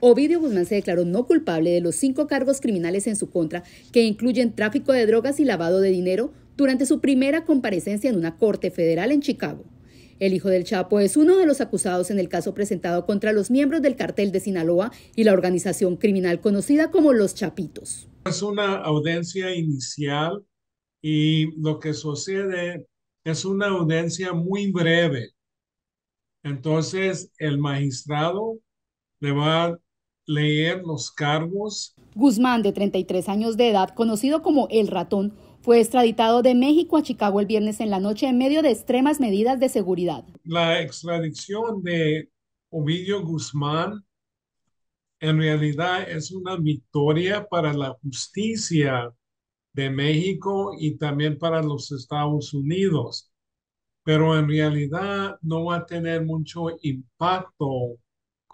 Ovidio Guzmán se declaró no culpable de los cinco cargos criminales en su contra, que incluyen tráfico de drogas y lavado de dinero, durante su primera comparecencia en una corte federal en Chicago. El hijo del Chapo es uno de los acusados en el caso presentado contra los miembros del cartel de Sinaloa y la organización criminal conocida como los Chapitos. Es una audiencia inicial y lo que sucede es una audiencia muy breve. Entonces el magistrado le va a leer los cargos. Guzmán, de 33 años de edad, conocido como El Ratón, fue extraditado de México a Chicago el viernes en la noche en medio de extremas medidas de seguridad. La extradición de Ovidio Guzmán en realidad es una victoria para la justicia de México y también para los Estados Unidos, pero en realidad no va a tener mucho impacto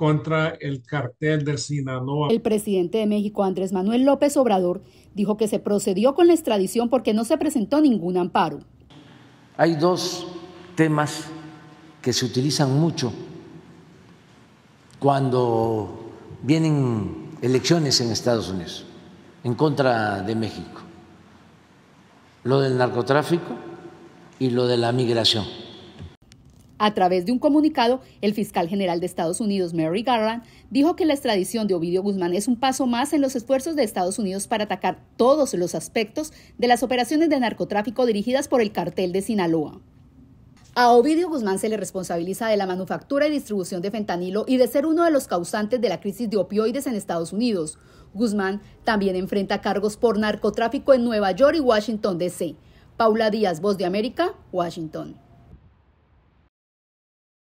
contra el cartel de Sinaloa. El presidente de México, Andrés Manuel López Obrador, dijo que se procedió con la extradición porque no se presentó ningún amparo. Hay dos temas que se utilizan mucho cuando vienen elecciones en Estados Unidos en contra de México. Lo del narcotráfico y lo de la migración. A través de un comunicado, el fiscal general de Estados Unidos, Mary Garland, dijo que la extradición de Ovidio Guzmán es un paso más en los esfuerzos de Estados Unidos para atacar todos los aspectos de las operaciones de narcotráfico dirigidas por el cartel de Sinaloa. A Ovidio Guzmán se le responsabiliza de la manufactura y distribución de fentanilo y de ser uno de los causantes de la crisis de opioides en Estados Unidos. Guzmán también enfrenta cargos por narcotráfico en Nueva York y Washington, D.C. Paula Díaz, Voz de América, Washington.